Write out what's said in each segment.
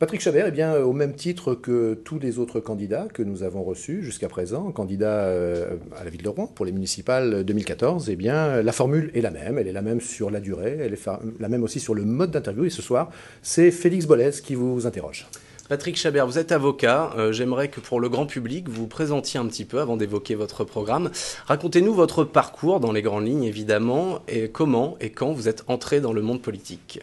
Patrick Chabert, eh bien, euh, au même titre que tous les autres candidats que nous avons reçus jusqu'à présent, candidat euh, à la ville de Rouen pour les municipales 2014, eh bien, euh, la formule est la même. Elle est la même sur la durée, elle est la même aussi sur le mode d'interview. Et ce soir, c'est Félix bolez qui vous interroge. Patrick Chabert, vous êtes avocat. J'aimerais que pour le grand public, vous vous présentiez un petit peu avant d'évoquer votre programme. Racontez-nous votre parcours dans les grandes lignes, évidemment, et comment et quand vous êtes entré dans le monde politique.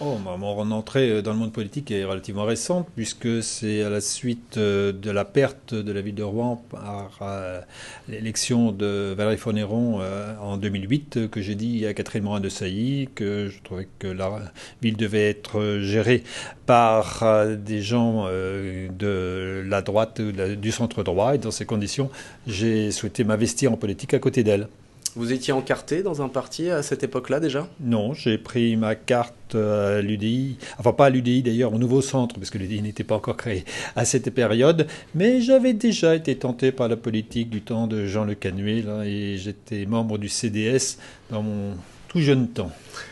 Oh, mon entrée euh, dans le monde politique est relativement récente, puisque c'est à la suite euh, de la perte de la ville de Rouen par euh, l'élection de Valérie Fonéron en 2008 que j'ai dit à Catherine Morin de Sailly que je trouvais que la ville devait être gérée par des gens de la droite, du centre droit, et dans ces conditions, j'ai souhaité m'investir en politique à côté d'elle. Vous étiez encarté dans un parti à cette époque-là déjà Non, j'ai pris ma carte euh, à l'UDI, enfin pas à l'UDI d'ailleurs, au nouveau centre, parce que l'UDI n'était pas encore créé à cette période, mais j'avais déjà été tenté par la politique du temps de Jean Le canuel hein, et j'étais membre du CDS dans mon tout jeune temps.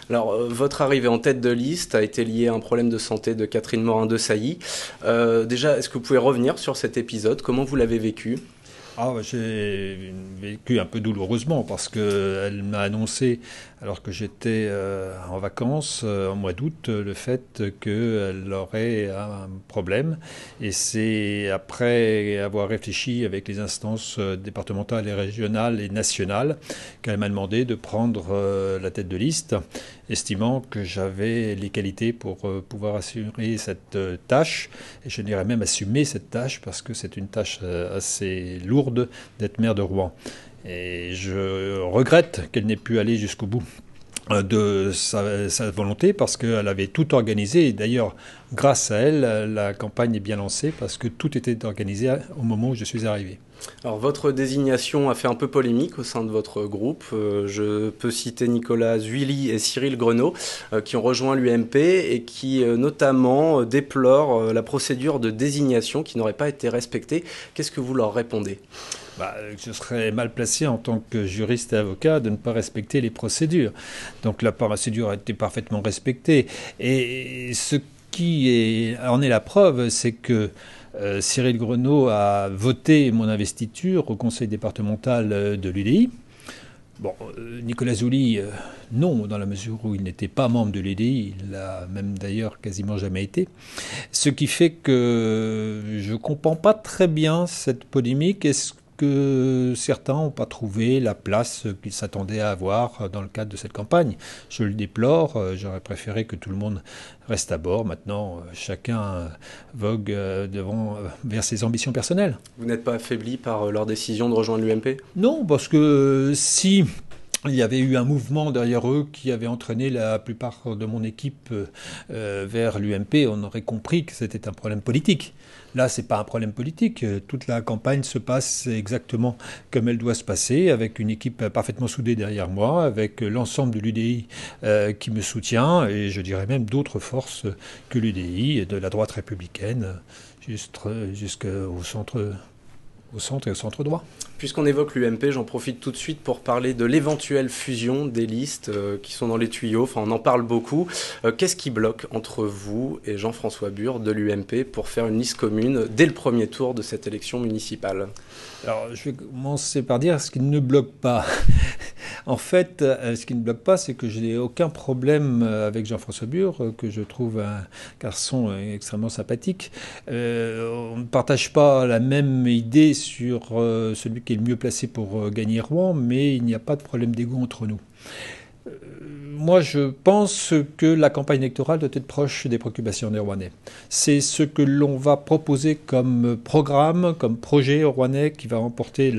Alors, euh, votre arrivée en tête de liste a été liée à un problème de santé de Catherine Morin-de-Sailly. Euh, déjà, est-ce que vous pouvez revenir sur cet épisode Comment vous l'avez vécu ah, bah, J'ai vécu un peu douloureusement parce qu'elle m'a annoncé, alors que j'étais euh, en vacances en euh, mois d'août, le fait qu'elle aurait un problème. Et c'est après avoir réfléchi avec les instances euh, départementales et régionales et nationales qu'elle m'a demandé de prendre la tête de liste, estimant que j'avais les qualités pour pouvoir assurer cette tâche. Et je dirais même assumer cette tâche parce que c'est une tâche assez lourde d'être maire de Rouen. Et je regrette qu'elle n'ait pu aller jusqu'au bout euh, de sa, sa, volonté parce qu'elle avait tout organisé. D'ailleurs, grâce à elle, la campagne est bien lancée parce que tout était organisé au moment où je suis arrivé. Alors votre désignation a fait un peu polémique au sein de votre groupe. Euh, je peux citer Nicolas Zuilly et Cyril Grenot euh, qui ont rejoint l'UMP et qui euh, notamment déplorent la procédure de désignation qui n'aurait pas été respectée. Qu'est-ce que vous leur répondez bah, je serais mal placé en tant que juriste et avocat de ne pas respecter les procédures. Donc la procédure a été parfaitement respectée. Et ce qui en est la preuve, c'est que euh, Cyril Grenot a voté mon investiture au conseil départemental euh, de l'UDI. Bon, euh, Nicolas Zouli, non, dans la mesure où il n'était pas membre de l'UDI, il l'a même d'ailleurs quasiment jamais été. Ce qui fait que je ne comprends pas très bien cette polémique. Est-ce que certains n'ont pas trouvé la place qu'ils s'attendaient à avoir dans le cadre de cette campagne. Je le déplore, euh, j'aurais préféré que tout le monde reste à bord. Maintenant, euh, chacun vogue euh, devant, vers ses ambitions personnelles. Vous n'êtes pas affaibli par leur décision de rejoindre l'UMP Non, parce que si il y avait eu un mouvement derrière eux qui avait entraîné la plupart de mon équipe euh, vers l'UMP. On aurait compris que c'était un problème politique. Là, ce n'est pas un problème politique. Toute la campagne se passe exactement comme elle doit se passer, avec une équipe parfaitement soudée derrière moi, avec l'ensemble de l'UDI euh, qui me soutient, et je dirais même d'autres forces que l'UDI, de la droite républicaine jusqu'au centre au centre et au centre droit. Puisqu'on évoque l'UMP, j'en profite tout de suite pour parler de l'éventuelle fusion des listes euh, qui sont dans les tuyaux. Enfin, on en parle beaucoup. Euh, qu'est-ce qui bloque entre vous et Jean-François Bure de l'UMP pour faire une liste commune dès le premier tour de cette élection municipale Alors, je vais commencer par dire ce qui ne bloque pas. en fait, euh, ce qui ne bloque pas, c'est que je n'ai aucun problème avec Jean-François Bure, que je trouve un garçon extrêmement sympathique. on ne partage pas la même idée sur euh, celui qui est le mieux placé pour euh, gagner Rouen, mais il n'y a pas de problème d'égout entre nous. Euh, moi, je pense que la campagne électorale doit être proche des préoccupations des Rouennais. C'est ce que l'on va proposer comme programme, comme projet aux Rouennais qui va remporter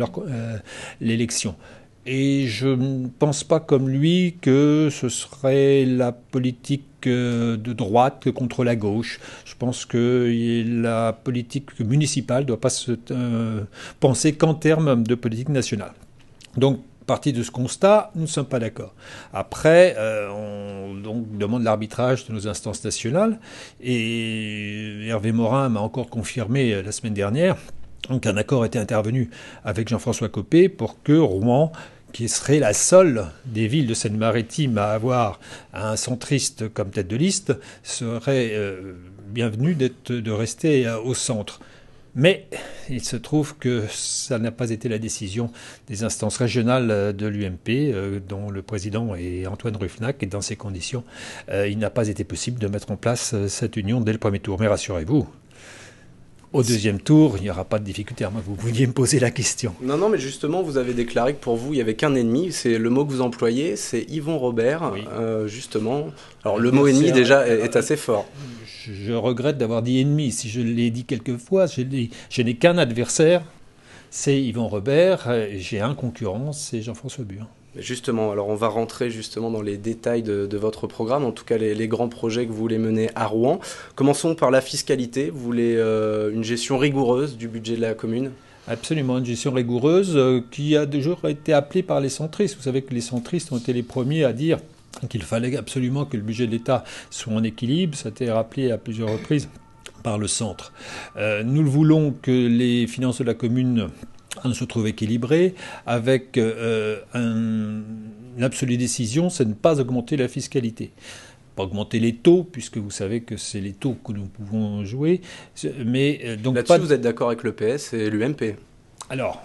l'élection. Et je ne pense pas comme lui que ce serait la politique que de droite que contre la gauche. Je pense que la politique municipale ne doit pas se euh, penser qu'en termes de politique nationale. Donc, partie de ce constat, nous ne sommes pas d'accord. Après, euh, on demande l'arbitrage de nos instances nationales et Hervé Morin m'a encore confirmé euh, la semaine dernière qu'un accord était intervenu avec Jean-François Copé pour que Rouen qui serait la seule des villes de Seine-Maritime à avoir un centriste comme tête de liste, serait euh, bienvenue de rester euh, au centre. Mais il se trouve que ça n'a pas été la décision des instances régionales euh, de l'UMP, dont le président est Antoine Ruffnac, et dans ces conditions, il n'a pas été possible de mettre en place cette union dès le premier tour. Mais rassurez-vous, au deuxième tour, il n'y aura pas de difficulté. moi, vous vouliez me poser la question. Non, non, mais justement, vous avez déclaré que pour vous, il n'y avait qu'un ennemi. C'est le mot que vous employez, c'est Yvon Robert, euh, justement. Alors, euh, le mot ennemi, hein. déjà, est, assez fort. Je, regrette d'avoir dit ennemi. Si je l'ai dit quelques fois, je, je n'ai qu'un adversaire, c'est Yvon Robert. J'ai un concurrent, c'est Jean-François Bu. Justement, alors on va rentrer justement dans les détails de, votre programme, en tout cas les, grands projets que vous voulez mener à Rouen. Commençons par la fiscalité. Vous voulez euh, une gestion rigoureuse du budget de la commune Absolument, une gestion rigoureuse euh, qui a toujours été appelée par les centristes. Vous savez que les centristes ont été les premiers à dire qu'il fallait absolument que le budget de l'État soit en équilibre. Ça a été rappelé à plusieurs reprises par le centre. Euh, nous voulons que les finances de la commune on se trouve équilibré, avec euh, euh, une absolue l'absolue décision, c'est de ne pas augmenter la fiscalité. Pas augmenter les taux, puisque vous savez que c'est les taux que nous pouvons jouer. Mais euh, là-dessus, vous êtes d'accord avec le PS et l'UMP Alors,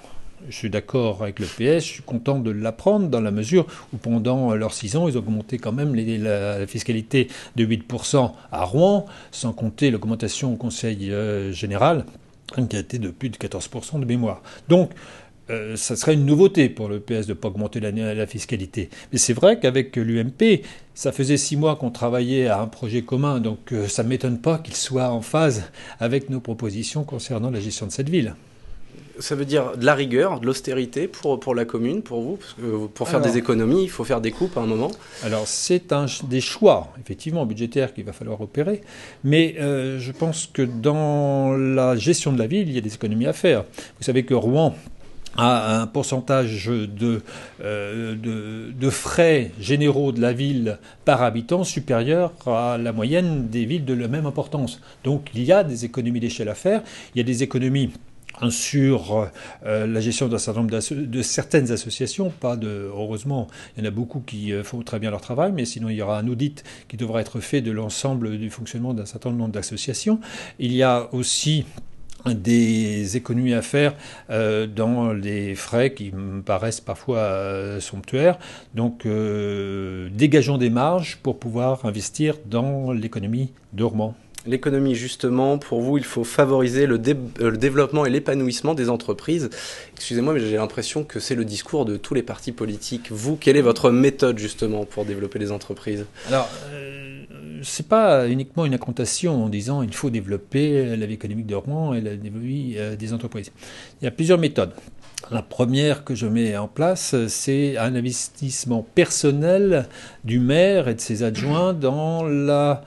je suis d'accord avec le PS, je suis content de l'apprendre dans la mesure où pendant leurs 6 ans, ils ont augmenté quand même la, fiscalité de 8% à Rouen, sans compter l'augmentation au Conseil général été de plus de 14% de mémoire. Donc, euh, ça serait une nouveauté pour le PS de ne pas augmenter la, fiscalité. Mais c'est vrai qu'avec l'UMP, ça faisait six mois qu'on travaillait à un projet commun, donc euh, ça ne m'étonne pas qu'il soit en phase avec nos propositions concernant la gestion de cette ville ça veut dire de la rigueur, de l'austérité pour, pour la commune, pour vous Parce que pour faire des économies, il faut faire des coupes à un moment. Alors, c'est un, des choix, effectivement, budgétaires qu'il va falloir opérer. Mais euh, je pense que dans la gestion de la ville, il y a des économies à faire. Vous savez que Rouen a un pourcentage de, euh, de, de, frais généraux de la ville par habitant supérieur à la moyenne des villes de la même importance. Donc il y a des économies d'échelle à faire, il y a des économies sur euh, la gestion d'un certain nombre de certaines associations, pas de, heureusement, il y en a beaucoup qui euh, font très bien leur travail, mais sinon il y aura un audit qui devra être fait de l'ensemble du fonctionnement d'un certain nombre d'associations. Il y a aussi des économies à faire euh, dans les frais qui me paraissent parfois somptuaires. Donc dégageons des marges pour pouvoir investir dans l'économie dormant. L'économie, justement, pour vous, il faut favoriser euh, le, développement et l'épanouissement des entreprises. Excusez-moi, mais j'ai l'impression que c'est le discours de tous les partis politiques. Vous, quelle est votre méthode, justement, pour développer les entreprises Alors, ce euh, c'est pas uniquement une incantation en disant il faut développer la vie économique de Rouen et la vie euh, des entreprises. Il y a plusieurs méthodes. La première que je mets en place, c'est un investissement personnel du maire et de ses adjoints dans la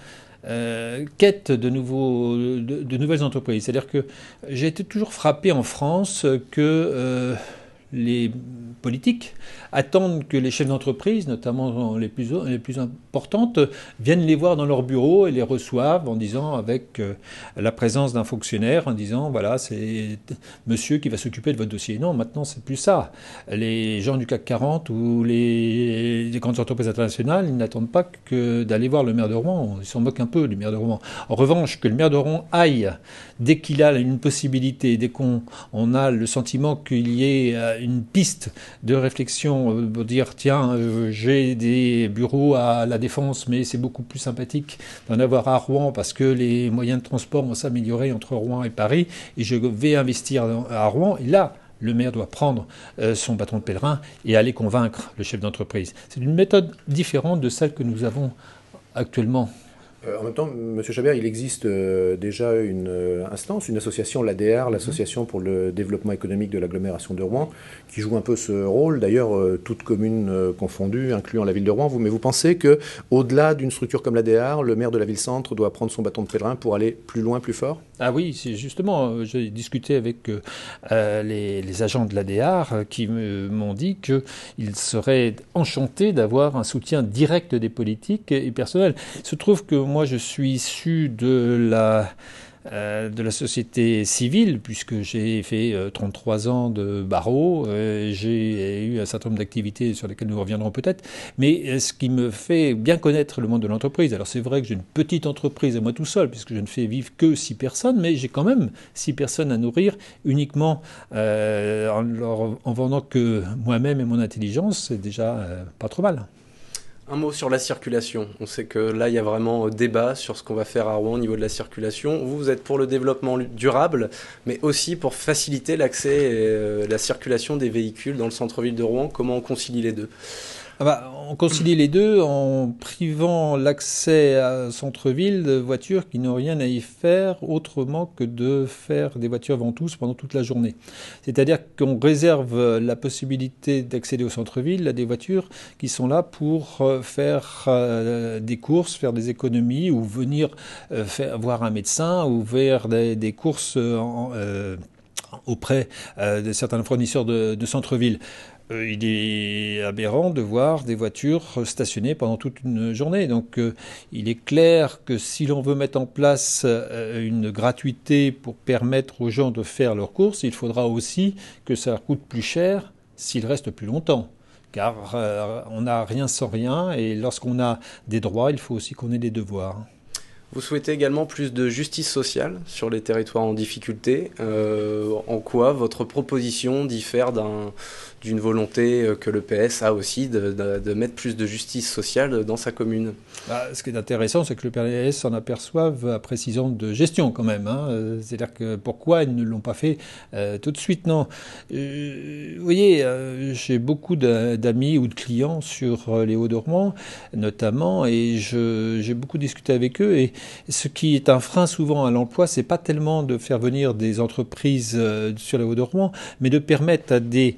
euh, quête de, nouveaux, de nouvelles entreprises. C'est-à-dire que j'ai été toujours frappé en France que euh, les politiques attendent que les chefs d'entreprise, notamment les plus, les plus importantes, viennent les voir dans leur bureau et les reçoivent en disant, avec euh, la présence d'un fonctionnaire, en disant voilà, c'est monsieur qui va s'occuper de votre dossier. Non, maintenant, c'est plus ça. Les gens du CAC 40 ou les, grandes entreprises internationales, ils n'attendent pas que d'aller voir le maire de Rouen. Ils s'en moquent un peu du maire de Rouen. En revanche, que le maire de Rouen aille dès qu'il a une possibilité, dès qu'on a le sentiment qu'il y ait euh, une piste de réflexion, euh, pour dire tiens, euh, j'ai des bureaux à la Défense, mais c'est beaucoup plus sympathique d'en avoir à Rouen parce que les moyens de transport vont s'améliorer entre Rouen et Paris, et je vais investir à Rouen. Et là, le maire doit prendre euh, son bâton de pèlerin et aller convaincre le chef d'entreprise. C'est une méthode différente de celle que nous avons actuellement euh, en même temps, M. Chabert, il existe euh, déjà une euh, instance, une association, l'ADR, l'Association mhm. pour le développement économique de l'agglomération de Rouen, qui joue un peu ce rôle, d'ailleurs, toute commune confondue, incluant la ville de Rouen. mais vous pensez que, au-delà d'une structure comme l'ADR, le maire de la ville-centre doit prendre son bâton de pèlerin pour aller plus loin, plus fort Ah oui, c'est justement, j'ai discuté avec les, agents de l'ADR qui m'ont dit qu'ils seraient enchantés d'avoir un soutien direct des politiques et personnels. Il se trouve que moi je suis issu euh, de la société civile, puisque j'ai fait 33 euh, ans de barreau, euh, j'ai eu un certain nombre d'activités sur lesquelles nous reviendrons peut-être, mais ce qui me fait bien connaître le monde de l'entreprise. Alors c'est vrai que j'ai une petite entreprise et moi tout seul, puisque je ne fais vivre que 6 personnes, mais j'ai quand même 6 personnes à nourrir uniquement en, en vendant que moi-même et mon intelligence, c'est déjà pas trop mal. Un mot sur la circulation. On sait que là, il y a vraiment euh, débat sur ce qu'on va faire à Rouen au niveau de la circulation. Vous, vous êtes pour le développement durable, mais aussi pour faciliter l'accès et euh, la circulation des véhicules dans le centre-ville de Rouen. Comment on concilie les deux ah bah, on concilie les deux en privant l'accès à centre-ville de voitures qui n'ont rien à y faire autrement que de faire des voitures ventouses pendant toute la journée. C'est-à-dire qu'on réserve la possibilité d'accéder au centre-ville à des voitures qui sont là pour euh, faire euh, des courses, faire des économies ou venir euh, voir un médecin ou faire des, courses auprès de certains fournisseurs de centre-ville. Euh, il est aberrant de voir des voitures stationnées pendant toute une journée. Donc euh, il est clair que si l'on veut mettre en place euh, une gratuité pour permettre aux gens de faire leurs courses, il faudra aussi que ça coûte plus cher s'ils restent plus longtemps. Car on n'a rien sans rien et lorsqu'on a des droits, il faut aussi qu'on ait des devoirs. Vous souhaitez également plus de justice sociale sur les territoires en difficulté. en quoi votre proposition diffère d'un d'une volonté euh, que le PS a aussi de, mettre plus de justice sociale dans sa commune. Bah, ce qui est intéressant, c'est que le PS s'en aperçoive à précision de gestion quand même. Hein. Euh, c'est-à-dire que pourquoi ils ne l'ont pas fait euh, tout de suite Non. vous voyez, j'ai beaucoup d'amis ou de clients sur les hauts rouen notamment, et j'ai beaucoup discuté avec eux. Et ce qui est un frein souvent à l'emploi, c'est pas tellement de faire venir des entreprises sur les hauts rouen mais de permettre à des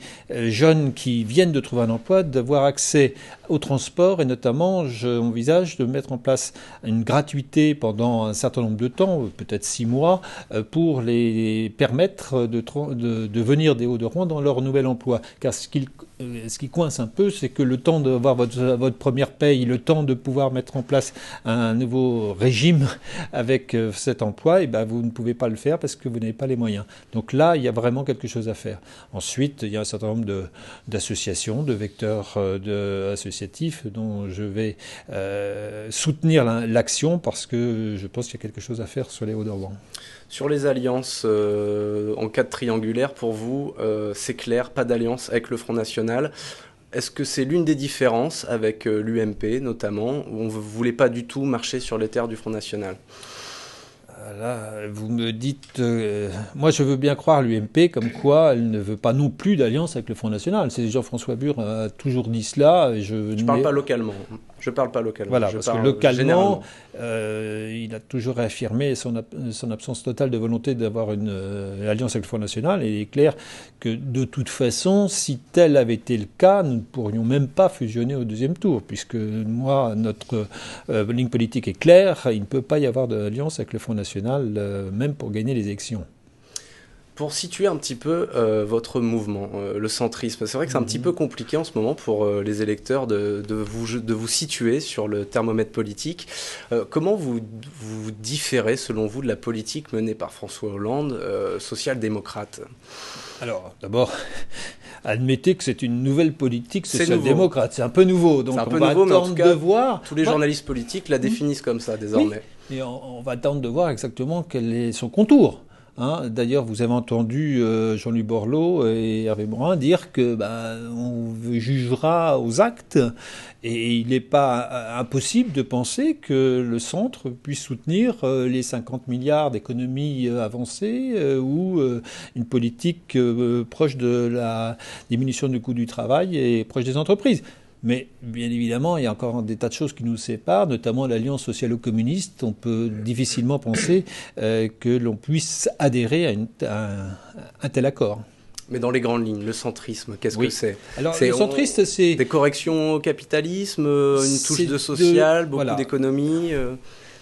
jeunes qui viennent de trouver un emploi d'avoir accès au transport et notamment j'envisage de mettre en place une gratuité pendant un certain nombre de temps, peut-être six mois, euh, pour les permettre de, venir des Hauts-de-Rouen dans leur nouvel emploi. Car ce qu'ils euh, ce qui coince un peu, c'est que le temps d'avoir votre, votre, première paye, le temps de pouvoir mettre en place un nouveau régime avec euh, cet emploi, et eh ben vous ne pouvez pas le faire parce que vous n'avez pas les moyens. Donc là, il y a vraiment quelque chose à faire. Ensuite, il y a un certain nombre d'associations, de, vecteurs euh, associatifs dont je vais soutenir l'action parce que je pense qu'il y a quelque chose à faire sur les hauts de sur les alliances euh, en en de triangulaire, pour vous, euh, c'est clair, pas d'alliance avec le Front National. Est-ce que c'est l'une des différences avec euh, l'UMP notamment, où on ne voulait pas du tout marcher sur les terres du Front National ah, Là, vous me dites, moi je veux bien croire l'UMP comme quoi elle ne veut pas non plus d'alliance avec le Front National. C'est Jean-François Bure a toujours dit cela. Je ne parle pas localement. Je parle pas localement. parce que localement, euh, il a toujours affirmé son, absence totale de volonté d'avoir une, euh, alliance avec le Front National. Et il est clair que de toute façon, si tel avait été le cas, nous ne pourrions même pas fusionner au deuxième tour, puisque moi, notre euh, ligne politique est claire, il ne peut pas y avoir d'alliance avec le Front National, même pour gagner les élections pour situer un petit peu euh, votre mouvement, euh, le centrisme. C'est vrai que c'est un petit mhm. peu compliqué en ce moment pour euh, les électeurs de, de, vous, de vous situer sur le thermomètre politique. comment vous, vous différez, selon vous, de la politique menée par François Hollande, social-démocrate Alors, d'abord, admettez que c'est une nouvelle politique social-démocrate. C'est un peu nouveau, donc un on peu va nouveau, attendre de voir. Tous les bah, journalistes politiques la définissent comme ça désormais. Et on, on, va attendre de voir exactement quel est son contour. Hein, d'ailleurs, vous avez entendu euh, Jean-Louis Borloo et Hervé Morin dire que bah, on jugera aux actes, et il n'est pas euh, impossible de penser que le centre puisse soutenir euh, les 50 milliards d'économies avancées ou une politique proche de la diminution du coût du travail et proche des entreprises. Mais bien évidemment, il y a encore des tas de choses qui nous séparent, notamment l'alliance socialo-communiste. On peut difficilement penser euh, que l'on puisse adhérer à, un, tel accord. Mais dans les grandes lignes, le centrisme, qu'est-ce que c'est Alors, le centriste, c'est. Des corrections au capitalisme, euh, une touche de social, beaucoup d'économie. Euh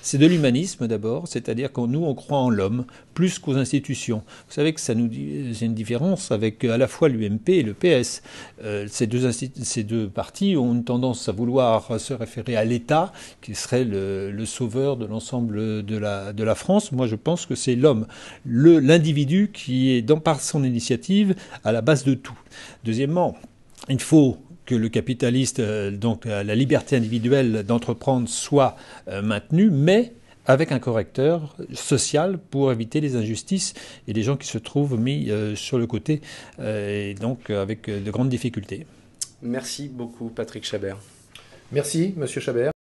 c'est de l'humanisme d'abord, c'est-à-dire que nous, on croit en l'homme plus qu'aux institutions. Vous savez que ça nous dit une différence avec euh, à la fois l'UMP et le PS. Euh, ces, deux parties ont une tendance à vouloir se référer à l'État, qui serait le, sauveur de l'ensemble de la, France. Moi, je pense que c'est l'homme, l'individu qui est, par son initiative, à la base de tout. Deuxièmement, il faut que le capitaliste, euh, donc euh, la liberté individuelle d'entreprendre soit euh, maintenue, mais avec un correcteur social pour éviter les injustices et les gens qui se trouvent mis sur le côté et donc avec de grandes difficultés. Merci beaucoup Patrick Chabert. Merci Monsieur Chabert.